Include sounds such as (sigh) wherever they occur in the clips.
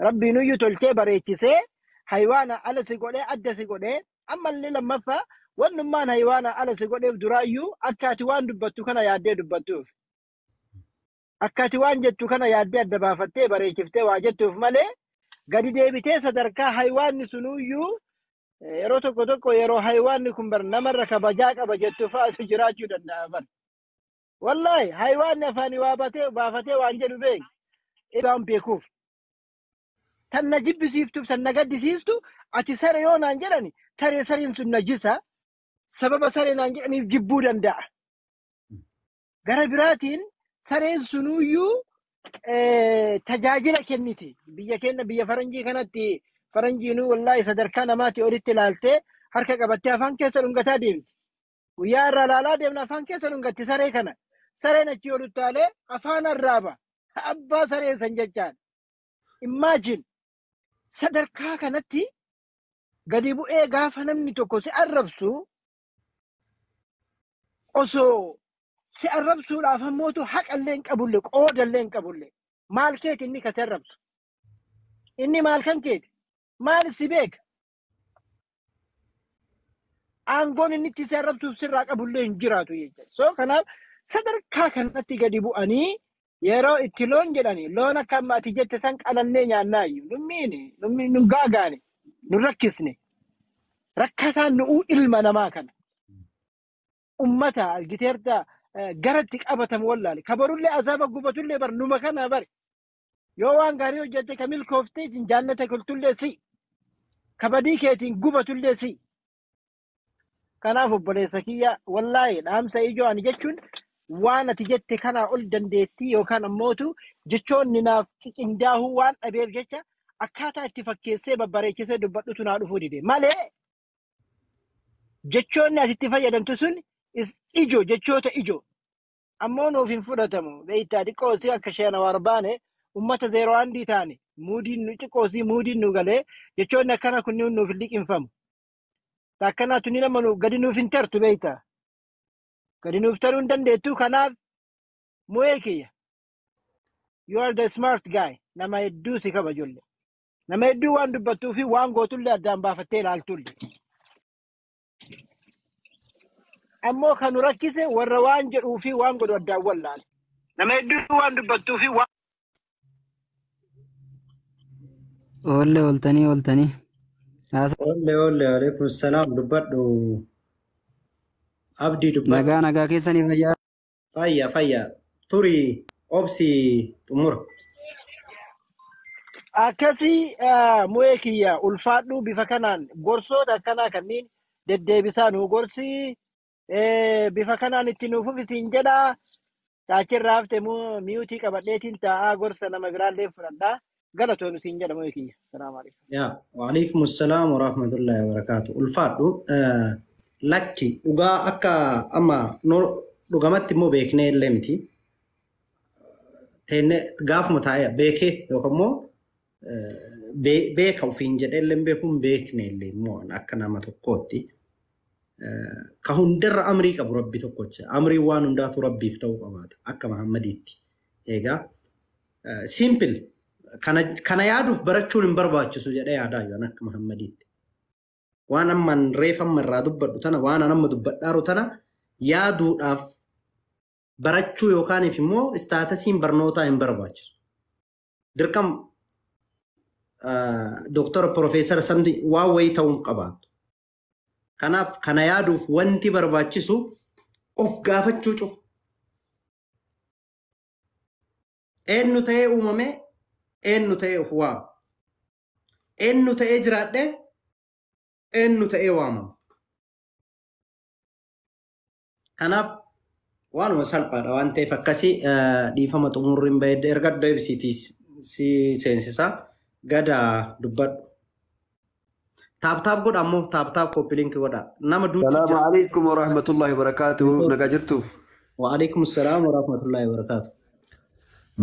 Rabbiin iyyuu toltee bareechisee haywaana ala si godhee adda si godhee ammallee lammaffaa wannummaan haywaana ala si godheef duraayyuu akka ati waan dubbattu kana yaaddee dubbattuuf. Akka ati waan jettu kana yaaddee adda baafattee bareechiftee waa jettuuf malee gadi deebitee sadarkaa haywaanni sunuyyuu eh, yeroo tokko tokko yeroo haywaanni kun bar namarra kabajaa qaba jettu fa'aatu (laughs) jiraachuu danda'a bar. Wallaahi haywaanni afaan baafatee waan jedhu beeku. Ibaan tan na jibbisiiftuuf tan na gaddisiistu ati sare yoo naan jedhani taree sareen sun na jisa sababa saree naan jedhaniif jibbuu danda'a. Gara biraatiin sareen sunuyyuu tajaajila kenniti. Biyya keenya biyya faranjii kanatti faranjiinuu wallaahi sadarkaa namaatii olitti ilaaltee harka qabattee afaan keessa dhungataa deemti. Guyyaa irraa ilaalaa deemna afaan keessa dhungatti saree kana. Sareen achi yoo duttaalee afaan arraaba. Abbaa saree san jechaan. Immaajin sadarkaa kanatti gadi bu'ee gaafa namni tokko si arrabsu osoo si arrabsuudhaaf ammootu haqallee hin qabulle qoodallee hin qabulle maal keeti inni kasi arrabsu inni maal kan keeti maal si beeka aangoon inni itti si arrabsuuf sirraa qabullee hin jiraatu jechuudha. Kanaaf sadarkaa kanatti gadi bu'anii. yeroo itti loon jedhani loon akka ammaati jette san qalannee nyaannaayyuu nummiini nummi nu gaagaane nu rakkisne rakkataan uu ilma namaa kana ummata argiteerta eh, garatti qabatamu wallaale kabarullee azaaba gubatullee bar numa kana bare yoo waan gaarii hojjette ka milkoofteetiin jaallata koltullee si kabadii keetiin gubatullee si. Kanaaf obboleessa kiyya wallaayee dhaamsa ijoo ani jechuun waan ati jette kanaa ol dandeettii yookaan ammootu jechoonni naaf qindaa'uu waan dhabeef jecha akkaataa itti fakkeessee babbareechisee dubbadhutu naa dhufuu dide malee jechoonni asitti fayyadamtu sun ijo jechoota ijo ammoo nuuf hin fudhatamu beektaa xiqqoosii akka sheena warbaane ummata zeeroo andi taane muudiin xiqqoosii nu galee jechoonni akkana kunniin nuuf hin liqinfamu takkanaatu ni nama gadi nuuf hin tartu beektaa. gadi nuuf taruu hin dandeettu kanaaf moo'ee kiyya. You are the smart guy. Nama hedduu si kaba ijoollee. Nama hedduu waan dubbattuu fi waan gootullee addaan baafattee ilaaltullee. Ammoo kanu rakkise warra waan jedhuu fi waan godhu addaan wallaale. Nama hedduu waan dubbattuu fi waan. Oollee ooltanii ooltanii. Oollee oollee aleekuun salaam dubbadhu. Abdii dubbata. Nagaa nagaa keessanii fayyaa. Fayyaa fayyaa. Turii obsii xumura. Akkasii mu'ee kiyya ulfaadhu bifa kanaan gorsoota akkanaa kanneen deddeebisaa nu gorsii bifa kanaan itti nuufuf isin jedhaa. Taachirraa haftee miyuutii qabadheetiin taa'aa gorsa nama biraallee fudhadhaa. Galatoon isin jedha mu'ee kiyya. Salaamu alaykum. Waaleykum salaam wa rahmatullahi wa barakaatu. lakki dhugaa akka amma dhugamatti immoo beeknee illee miti. Teennee gaafuma taa'ee beekee yookaan immoo beeka ofiin jedhee illee beekuun beekne illee immoo akka nama tokkootti. Ka hundarra amrii qabu rabbi tokkocha. Amriin waan hundaatu rabbiif ta'uu qabaata akka mahammadiitti Egaa simpil kana yaaduuf barachuun hin barbaachisu jedhee yaadaa jiran akka mahammadiitti waan ammaan reeffamma irraa dubbadhu tana waan an amma dubbadhaaru tana yaaduudhaaf barachuu yookaaniif immoo istaatasiin barnootaa hin barbaachisu. Dirqam Dooktor Profeesar Samdi waan wayii ta'uun qabaatu. Kanaaf kana yaaduuf wanti barbaachisu of gaafachuu cufa. Eenyu ta'ee uumame eenyu ta'ee of waamu. Eenyu ta'ee jiraadhe eenyu ta'ee waamamu. Kanaaf waanuma salphaadha waan ta'eef akkasii dhiifama xumurri hin bahe erga deebisiitiis si gadaa gada dubbadhu. Taaptaap godha taaptaap koppiliinkii godha. Nama duuti. Salaamu alaikum wa rahmatullahi wa Nagaa jirtu. Wa salaam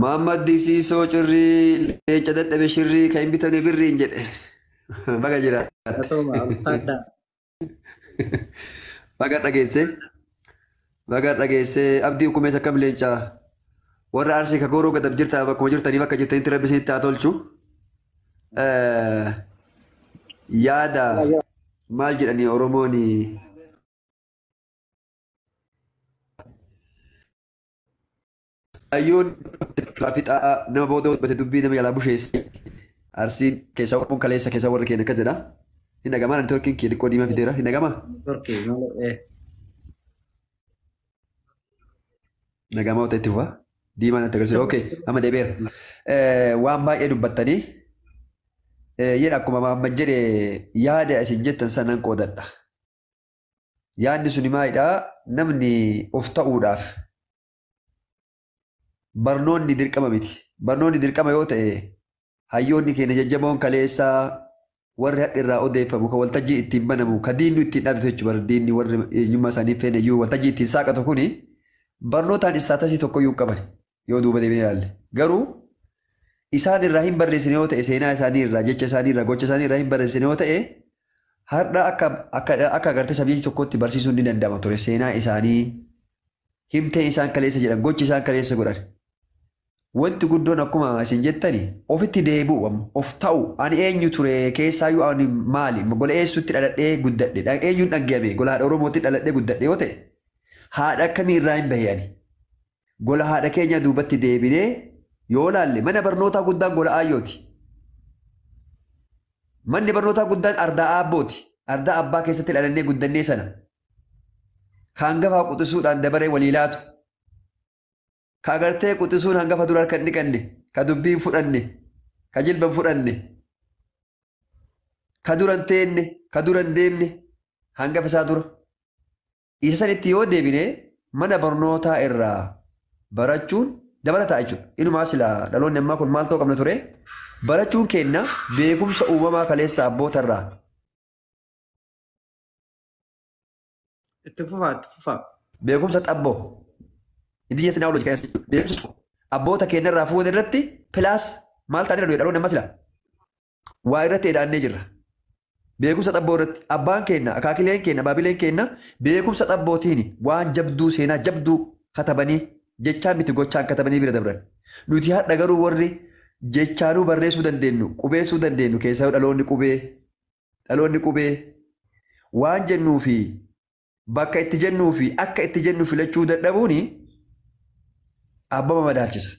wa cirrii leenca dadhabe shirrii kan hin birriin jedhe. (laughs) (laughs) Baga dhageesse. abdii ukumees akkam leencaa warra arsii kakooroo gadab jirtaa bakkuma jirtanii bakka jirtanitti rabbi isinitti tolchu. Yaada maal jedhanii Oromoon hayyoon nama booda dubbii nama jalaa busheesse. Arsiin keessaa warquun kaleessa keessaa warri keenya akkas jedha. Hin dhagamaa neetwoorkiin kee xiqqoo diimaa fideera. Hin dhagamaa? Nagamaa otoo itti fufa. Diimaa natti agarsiisa. Okey, amma deebi'eera. Eh, waan baay'ee dubbattanii jedha akkuma amma jedhe yaada isin jettan sanaan qoodadha. Yaadni suni maalidhaa? Namni of ta'uudhaaf barnoonni dirqama miti. Barnoonni dirqama yoo ta'e hayyoonni keenya jajjaboon kaleessaa warri hadhi irraa odeeffamu kan waltajjii ittiin banamu kan ittiin dhaatu jechuudha diinni eenyummaa isaanii waltajjii ittiin saaqatu kuni barnootaan yoo duuba deemee ilaalle garuu isaan irraa hin barreessine yoo ta'e seenaa isaanii irraa jecha isaanii irraa gocha isaanii irraa hin barreessine yoo ta'e har'a akka agartee sabiyyi tokkotti barsiisuun danda'ama seenaa isaanii himtee isaan kaleessa jedhan gochi isaan kaleessa godhan. Wanti guddoon akkuma isin jettani ofitti deebi'u of ta'u ani eenyu ture keessaayyuu ani maali gola eessutti dhaladhee guddadhe eenyuun dhaggeame gola haadha Oromootti dhaladhee guddadhe yoo ta'e haadha akkamii irraa hin bahe ani gola haadha keenya duubatti deebinee yoo laalle mana barnootaa guddaan gola aayyooti. Manni barnootaa guddaan ardaa abbooti ardaa abbaa keessatti dhalannee guddannee sana kan gafaa quxisuudhaan dabaree walii laatu. Ka agartee quxisuun hangafa dura kan dhiqanne, ka dubbiin fudhanne, ka jilban fudhanne, ka duran teenne, ka duran deemne, hangafa isaa dura. Isa sanitti yoo deebinee mana barnootaa irraa barachuun dabalataa jechuudha. Inumaa silaa dhaloonni ammaa kun maal ta'uu qabna ture? Barachuun kenna beekumsa uumamaa kaleessa abboota irraa. Itti fufaa, itti Beekumsa xabboo. Hindi jecha naawloo kan deemsisu abboota keenyarraa fuun irratti pilaas maal taanee dhaloota dhaloonni ammas ilaa waa irratti edhaannee jirra. Beekumsa xabboo irratti abbaan kenna akaakileen kenna baabileen kenna beekumsa xabbootiin waan jabduu seenaa jabduu katabanii jechaan miti gochaan katabanii bira dabran. Nuti hadha garuu warri jechaanuu barreessuu dandeenyu qubeessuu dandeenyu keessaa dhaloonni qubee dhaloonni qubee waan jennuu fi bakka itti jennuu fi akka itti jennuu filachuu dadhabuuni. abbama madaalchisa.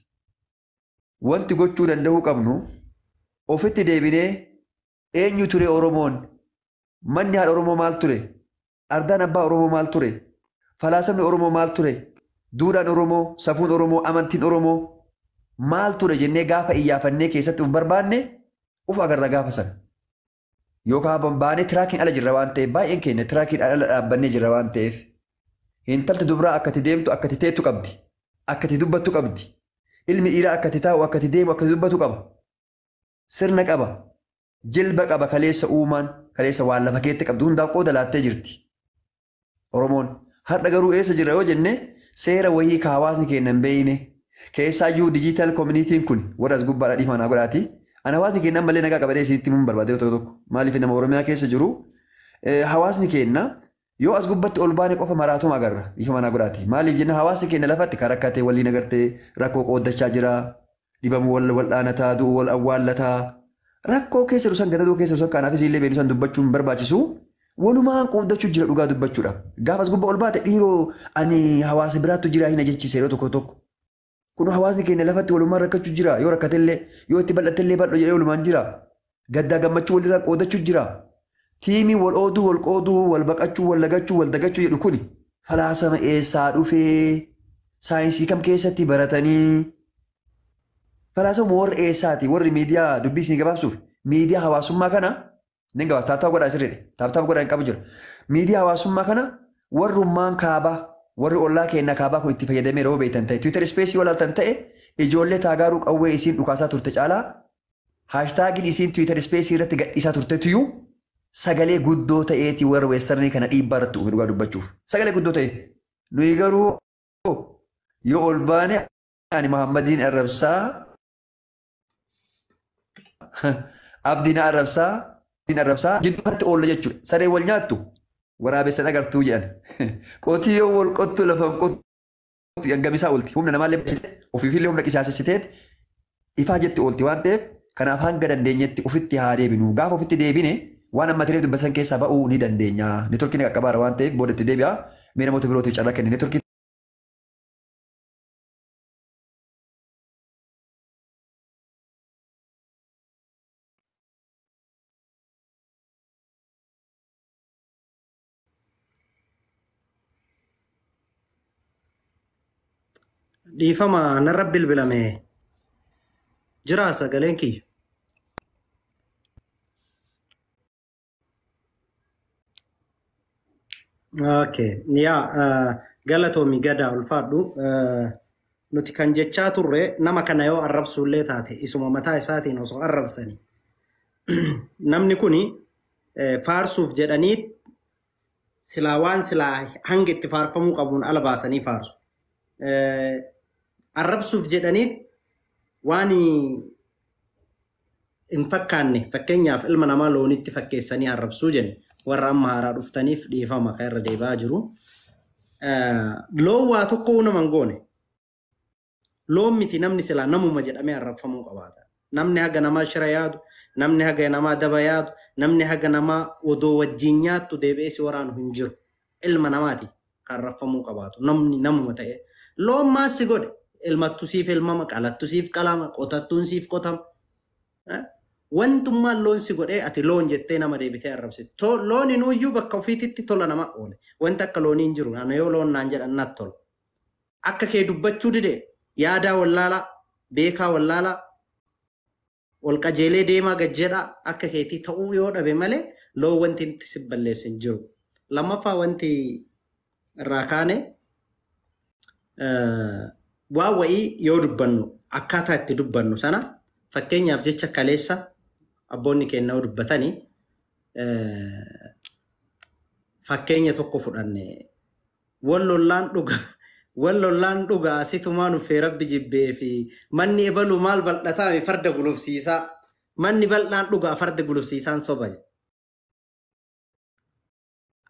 Wanti gochuu danda'uu qabnu ofitti deebinee eenyu ture Oromoon? Manni haadha Oromoo maal ture? Ardaan abbaa Oromoo maal ture? falaasamni Oromoo maal ture? Duudhaan Oromoo, safuun Oromoo, amantiin Oromoo maal ture jennee gaafa iyyaafannee keessatti uf barbaanne uf agarra gaafa sana. Yookaan baanee tiraakiin ala jirra waan ta'eef baay'een keenya tiraakiin ala dhaabannee jirra waan ta'eef hintalti dubraa akkati deemtu akkati teettu qabdi. Akkati dubatu dubbattu qabdi. Ilmi dhiiraa akka taa'u, akka deemu, akka dubbatu qaba. Sirna qaba. Jilba qaba kaleessa uumaan, kaleessa waan lafa keetti qabdu hundaaf qooda laattee jirti. Oromoon har'a garuu eessa jira yoo jenne seera wayii ka hawaasni kennan beeyne keessaayyuu dijiitaal koomunitiin kun warra gubbaa dhadhiifamaa naa godhaati. Ana hawaasni kennan nagaa barbaade tokko maaliif nama Oromiyaa keessa jiru eh, hawaasni yoo as gubbaatti ol baane qofa maraatuma agarra ifa mana godhaati maaliif jenna hawaasa keenya lafatti kan rakkatee walii nagartee rakkoo qooddachaa jira dhibamu wal wal'aanataa du'u wal awwaallataa rakkoo keessa dursan gadadoo keessa dhusan kanaafis illee beekumsaan dubbachuun barbaachisu walumaan qooddachuu jira dhugaa dubbachuudha Gaafa as gubbaa ol baate dhiiroo ani hawaasa biraattu jira hin ajechise yeroo tokko tokko kun hawaasni keenya lafatti walumaan rakkachuu jira yoo rakkatellee yoo itti bal'attellee bal'oo jedhee walumaan jira gaddaa gammachuu walirraa qooddachuu jira. tiimii wal oduu, wal qooduu, wal baqachuu, wal lagachuu, wal dagachuu jedhu kuni falaasama eessaa dhufee saayinsii kam keessatti baratanii falaasama warra eessaati warri miidiyaa dubbii isin gabaabsuuf miidiyaa hawaasummaa kana ni gabaas taaptaap godhaa sirriidha taaptaap godhaa hin qabu jira miidiyaa hawaasummaa kana warrummaan kaabaa warri ollaa keenyaa kaabaa kun itti fayyadamee rooba beektan ta'e tiwiitar ispeesii walaaltan ta'e ijoollee taagaaruu qawwee isiin dhukaasaa turte caalaa haashtaagiin isiin tiwiitar ispeesii irratti gadhiisaa turte sagalee guddoo ta'eeti warra weessarnii kana dhiibbaa irratti uume dhugaa dubbachuuf. Sagalee guddoo ta'e. Nuyi garuu yoo ol baane ani Abdiin Arrabsaa jidduu kanatti jechuudha. Saree wal nyaattu waraabessan agartuu jedhan. (laughs) yoo wal qottu lafa qottu gamisaa oolti. Humna namaallee ofiifillee humna qisaasessiteet ifaa jetti oolti waan ta'eef kanaaf hanga dandeenyetti ofitti haa deebinu. Gaafa ofitti deebine waan amma tiree dubbasan keessaa ba'uu ni dandeenya. Neetworkiin qaqqabaara waan ta'eef booda itti deebi'a. Mee namoota birootiif carraa kenna. Neetworkiin dhiifama narra bilbilame jira sagaleen Yaa eh, galatoomi gadaa ulfaadhu. Eh, nuti kan jechaa turre nama kana yoo arrabsullee taate isuma mataa isaatiin osoo arrabsani. (clears throat) Namni kun eh, faarsuuf jedhaniit silaa waan silaa hanga itti faarfamuu qabuun ala baasanii faarsu. Arrabsuuf jedhaniit waan hin fakkaanne fakkeenyaaf ilma namaa loonitti fakkeessanii arrabsuu jenna. warra amma haaraa dhuftaniif dhiifama kan irra deebi'aa jiru. Loon waa tokko naman goone. Loon miti namni silaa namuma jedhamee arrabfamuu qabaata. Namni haga namaa shira yaadu, namni haga namaa daba yaadu, namni haga namaa odoo wajjin nyaattu deebi'ee si waraanu hin jiru. Ilma namaati kan arrabfamuu qabaatu. Namni namuma ta'e. Loon maas si godhe? Ilmattu siif ilmama, qalattu siif qalama, qotattuun qotama. wantummaa loon si godhee ati loon jettee nama deebitee arrabsite. Looni nuyyuu bakka ofiititti tola nama oole. Wanti akka loonii hin jiru. Ana yoo loon naan jedhan naat tola. Akka kee dubbachuu didee yaadaa wallaalaa, beekaa wallaalaa, ol qajeelee deemaa gajjeedhaa akka keetii ta'uu yoo dhabe malee loon wanti itti si balleessin jiru. Lammaffaa wanti irraa kaane waa wa'ii yoo dubbannu akkaataa itti dubbannu sana fakkeenyaaf jecha kaleessa abboonni kennaa dubbatanii fakkeenya tokko fudhanne wallollaan dhuga wallollaan dhuga situmaa uffee rabbi jibbee fi manni ebaluu maal bal'ataame farda gulufsiisaa manni bal'aan dhuga farda gulufsiisaan soba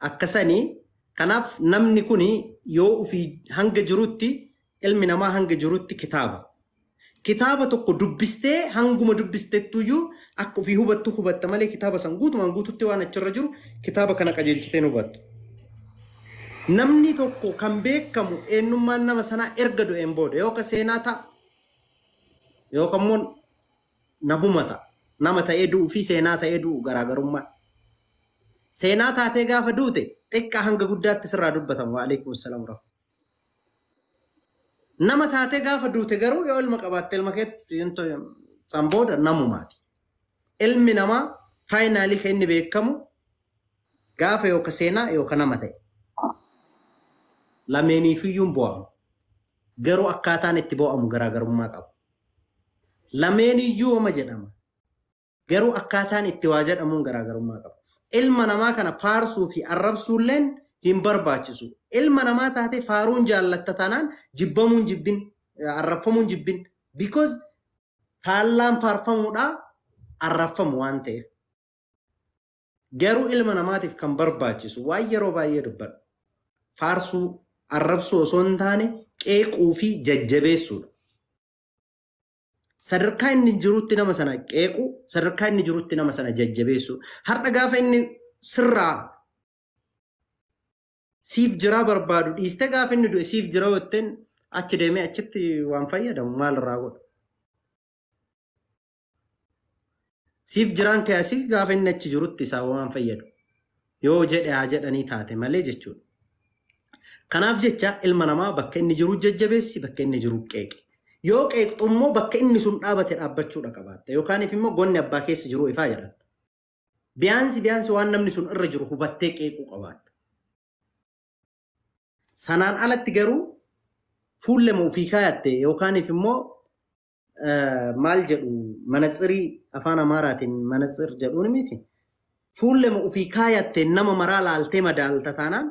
akkasanii kanaaf namni kuni yoo ufii hanga jirutti ilmi namaa hanga jirutti kitaaba kitaaba tokko dubbistee hanguma dubbistettuyyu akka ofii hubattu hubatta malee kitaaba san guutumaan guututti waan achirra jiru kitaaba kana qajeelchiteen hubattu. Namni tokko kan beekamu eenyummaan nama sanaa erga du'een booda yookaan seenaa ta'a yookaan immoo nabuma ta'a nama ta'ee du'uu fi seenaa ta'ee du'u garaagarummaa. Seenaa taatee gaafa duute xiqqaa hanga guddaatti sirraa dubbatamu. Waalaikum salaam. Nama taatee gaafa duute garuu yoo ilma qabaatte ilma keetti san booda namumaati. Ilmi namaa faayinaalii kan inni beekamu gaafa yookaan seenaa yookaan nama ta'e. Lameeniifiyyuun bo'ama. Garuu akkaataan itti bo'amu garaagarummaa qabu. Lameeniyyuu ama jedhama. Garuu akkaataan itti waa jedhamuun garaagarummaa qaba. Ilma namaa kana faarsuu fi arrabsuulleen hin barbaachisu. Ilma namaa taate faaruun jaallatta taanaan jibbamuun jibbin, arraffamuun jibbin. Because faallaan faarfamuudhaa arraffamu waan ta'eef. Garuu ilma namaatiif kan barbaachisu waan yeroo baay'ee dubbadha. Faarsuu, arrabsuu osoo hin taane qeequu fi jajjabeessuudha. Sadarkaa inni jirutti nama sana qeequ, sadarkaa inni jirutti nama sana jajjabeessu. Har'a gaafa inni sirraa siif jiraa barbaadu dhiiste gaafa du'e siif jira yotteen achi deemee achitti waan fayyadamu maalirraa godha. Siif jiraan kee asii gaafa inni achi jirutti isaa waan fayyadu yoo jedhe haa jedhanii taate malee jechuudha. Kanaaf jecha ilma namaa bakka inni jiru jajjabeessi bakka inni jiru qeeqe. Yoo qeeqxu immoo bakka inni sun dhaabate dhaabbachuudha qabaatta yookaan if immoo gonni abbaa keessa jiru ifaa jedhan. Biyaansi biyaansi waan namni sun irra jiru hubattee qeequu qabaatta. Sanaan alatti garuu fuullama ofii kaayatte yookaaniif immoo maal jedhu manatsirii afaan Amaaraatiin manatsir jedhuun miti. Fuullama ofii kaayatte nama maraa laaltee madaalta taanaan.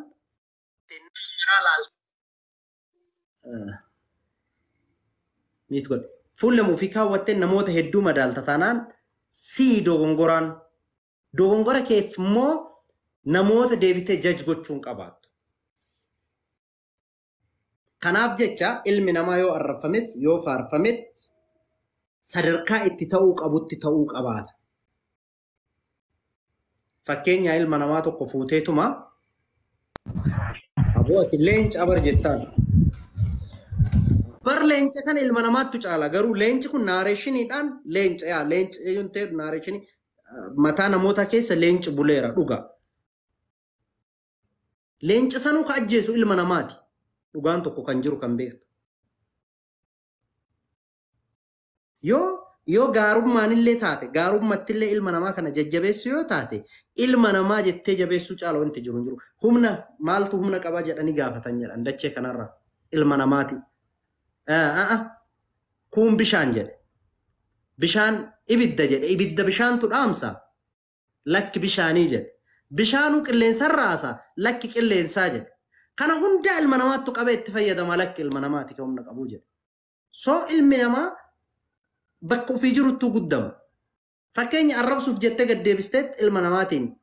Fuullama ofii kaawwattee namoota hedduu madaalta taanaan sii dogongoraan dogongora keef immoo namoota deebitee jaji gochuun qabaattu. Kanaaf jecha ilmi namaa yoo arrafames yoo faarfames sadarkaa itti ta'uu qabutti ta'uu qabaata. Fakkeenya ilma namaa tokko fuuteetuma aboo ati leenca bar jettaan. Bar leenca kana ilma namaattu caala garuu leenci kun naareeshiniidhaan leenca naareeshinii mataa namoota keessa leenci buleera dhuga. Leenca sanuu ka ajjeesu ilma namaati. dhugaan tokko kan jiru kan beektu. Yoo yoo gaarummaan illee taate gaarummaatti ilma namaa kana jajjabeessu yoo taate ilma namaa jettee jabeessuu caala wanti jiru hin jiru. Humna maaltu humna qabaa jedhanii gaafatan jedhan dachee kanarra ilma namaati. Kun bishaan jedhe. Bishaan ibidda jedhe. Ibidda bishaantu dhaamsa. Lakki bishaanii jedhe. Bishaanuu qilleensarraa haasaa lakki qilleensaa jedhe. Kana hundaa ilma namaattu qabee itti fayyadama ilma namaati kan humna qabu jedhe. Soo ilmi namaa bakka ofii jiruttuu guddama. Fakkeenya arrabsuuf jettee gaddeebisteetti ilma namaatiin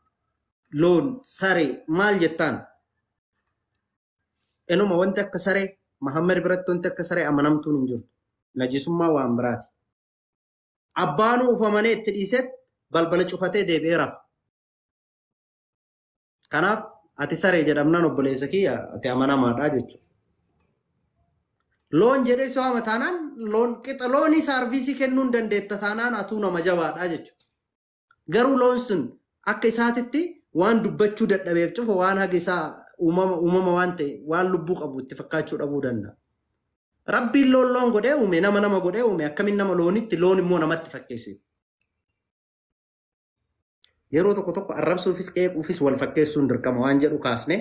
loon, saree, maal jettaan. Enuma wanti akka saree, Mahammad biratti wanti akka saree amanamtuun hin jirtu. Najisummaa waan biraati. Abbaanuu uffamanee itti dhiisetti balbala cufatee deebi'ee rafa. Kanaaf ati saree jedhamnaan obboleessa kiyya ati amanamaadha jechuudha. Loon jedhee si waama loon qixa loonii saarviisii kennuu hin dandeetta taanaan atuu nama jabaadha jechuudha. Garuu loon sun akka isaatitti waan dubbachuu dadhabeef cufa waan haga isaa uumama waan ta'e waan lubbuu qabu itti fakkaachuu dhabuu danda'a. Rabbiin loon loon godhee uume nama nama godhee uume akkamiin nama loonitti loon immoo namatti fakkeessiti. yeroo tokko tokko arrabsuufis qeequufis qeequu wal fakkeessuun dirqama waan jedhu kaasne